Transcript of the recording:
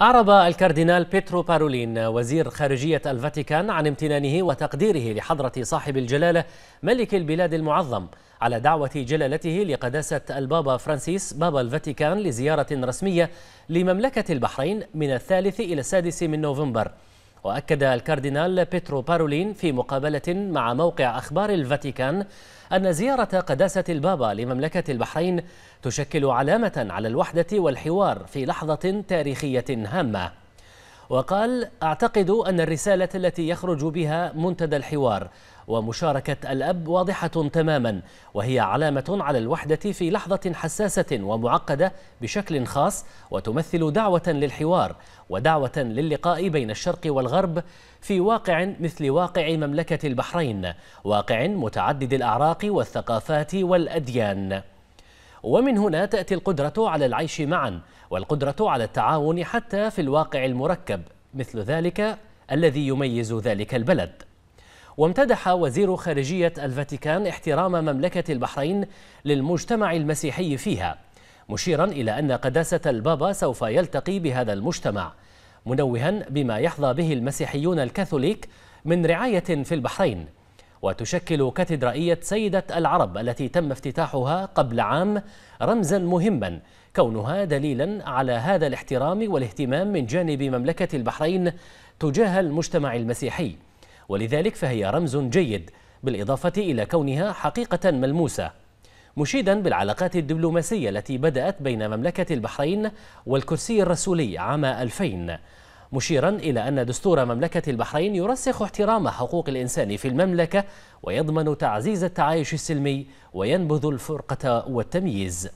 أعرب الكاردينال بيترو بارولين وزير خارجية الفاتيكان عن امتنانه وتقديره لحضرة صاحب الجلالة ملك البلاد المعظم على دعوة جلالته لقداسة البابا فرانسيس بابا الفاتيكان لزيارة رسمية لمملكة البحرين من الثالث إلى السادس من نوفمبر وأكد الكاردينال بيترو بارولين في مقابلة مع موقع أخبار الفاتيكان أن زيارة قداسة البابا لمملكة البحرين تشكل علامة على الوحدة والحوار في لحظة تاريخية هامة وقال أعتقد أن الرسالة التي يخرج بها منتدى الحوار ومشاركة الأب واضحة تماما وهي علامة على الوحدة في لحظة حساسة ومعقدة بشكل خاص وتمثل دعوة للحوار ودعوة للقاء بين الشرق والغرب في واقع مثل واقع مملكة البحرين واقع متعدد الأعراق والثقافات والأديان ومن هنا تأتي القدرة على العيش معا والقدرة على التعاون حتى في الواقع المركب مثل ذلك الذي يميز ذلك البلد وامتدح وزير خارجية الفاتيكان احترام مملكة البحرين للمجتمع المسيحي فيها مشيرا إلى أن قداسة البابا سوف يلتقي بهذا المجتمع منوها بما يحظى به المسيحيون الكاثوليك من رعاية في البحرين وتشكل كاتدرائية سيدة العرب التي تم افتتاحها قبل عام رمزا مهما كونها دليلا على هذا الاحترام والاهتمام من جانب مملكة البحرين تجاه المجتمع المسيحي ولذلك فهي رمز جيد بالإضافة إلى كونها حقيقة ملموسة مشيدا بالعلاقات الدبلوماسية التي بدأت بين مملكة البحرين والكرسي الرسولي عام 2000 مشيرا إلى أن دستور مملكة البحرين يرسخ احترام حقوق الإنسان في المملكة ويضمن تعزيز التعايش السلمي وينبذ الفرقة والتمييز